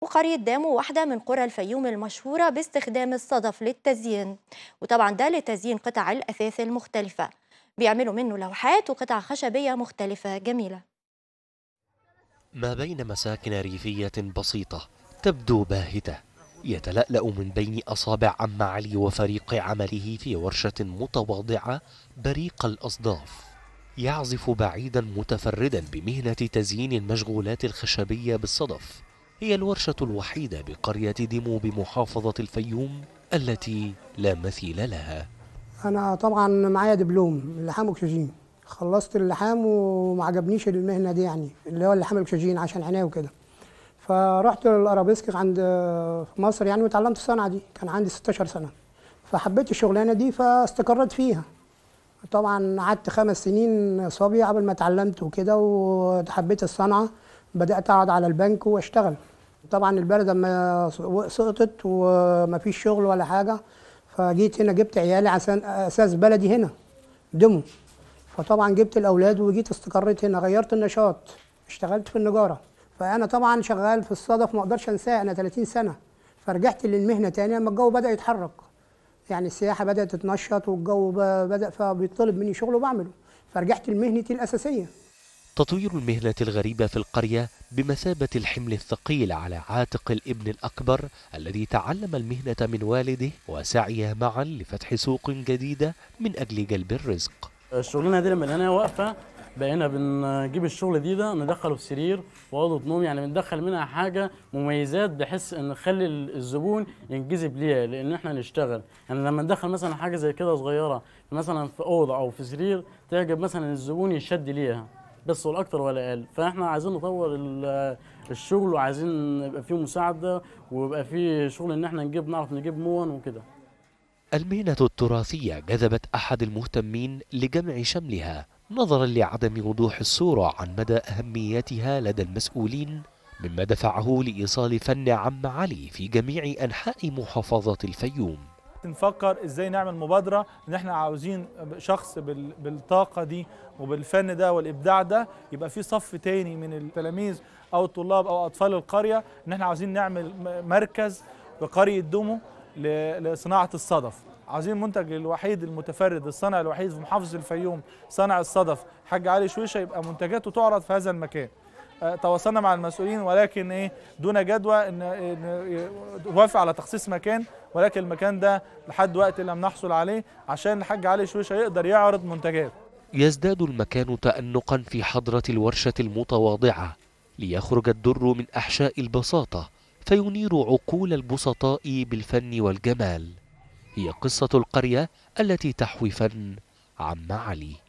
وقرية دامو واحدة من قرى الفيوم المشهورة باستخدام الصدف للتزيين وطبعا ده لتزيين قطع الأثاث المختلفة بيعملوا منه لوحات وقطع خشبية مختلفة جميلة ما بين مساكن ريفية بسيطة تبدو باهتة يتلألأ من بين أصابع عم علي وفريق عمله في ورشة متواضعة بريق الأصداف يعزف بعيدا متفردا بمهنة تزيين المشغولات الخشبية بالصدف هي الورشة الوحيدة بقرية ديمو بمحافظة الفيوم التي لا مثيل لها أنا طبعا معايا دبلوم لحام أكسجين خلصت اللحام وما عجبنيش المهنة دي يعني اللي هو اللحام الأكسجين عشان عينيا وكده فرحت للأرابيسك عند في مصر يعني وتعلمت الصنعة دي كان عندي 16 سنة فحبيت الشغلانة دي فاستقريت فيها طبعا قعدت خمس سنين صبي قبل ما اتعلمت وكده وحبيت الصنعه بدات اقعد على البنك واشتغل طبعا البلد لما سقطت وما فيش شغل ولا حاجه فجيت هنا جبت عيالي عشان اساس بلدي هنا دمو فطبعا جبت الاولاد وجيت استقريت هنا غيرت النشاط اشتغلت في النجاره فانا طبعا شغال في الصدف ما اقدرش انساه انا 30 سنه فرجعت للمهنه تاني لما الجو بدا يتحرك يعني السياحه بدات تتنشط والجو بدا فبيطلب مني شغل وبعمله فرجعت لمهنتي الاساسيه تطوير المهنة الغريبة في القرية بمثابة الحمل الثقيل على عاتق الابن الأكبر الذي تعلم المهنة من والده وسعيا معا لفتح سوق جديدة من أجل جلب الرزق الشغلانة دي لما أنا واقفة بقينا بنجيب الشغل دي ده ندخله في سرير واوضه نوم يعني بندخل منها حاجه مميزات بحيث ان نخلي الزبون ينجذب ليها لان احنا نشتغل يعني لما ندخل مثلا حاجه زي كده صغيره مثلا في اوضه او في سرير تعجب مثلا الزبون يشد ليها بس ولا اكتر ولا اقل فاحنا عايزين نطور الشغل وعايزين يبقى فيه مساعده ويبقى فيه شغل ان احنا نجيب نعرف نجيب مون وكده المهنة التراثية جذبت أحد المهتمين لجمع شملها نظرا لعدم وضوح الصورة عن مدى أهميتها لدى المسؤولين مما دفعه لإيصال فن عم علي في جميع أنحاء محافظة الفيوم نفكر ازاي نعمل مبادره ان احنا عاوزين شخص بالطاقه دي وبالفن ده والابداع ده يبقى في صف تاني من التلاميذ او الطلاب او اطفال القريه ان احنا عاوزين نعمل مركز في قريه لصناعه الصدف عاوزين المنتج الوحيد المتفرد الصنع الوحيد في محافظه الفيوم صنع الصدف حاج علي شويشه يبقى منتجاته تعرض في هذا المكان آه، تواصلنا مع المسؤولين ولكن ايه دون جدوى ان نوافق إيه، على تخصيص مكان ولكن المكان ده لحد وقت لم نحصل عليه عشان الحاج علي شويشه يقدر يعرض منتجات يزداد المكان تأنقا في حضرة الورشة المتواضعة ليخرج الدر من أحشاء البساطة فينير عقول البسطاء بالفن والجمال هي قصة القرية التي تحوي فن عم علي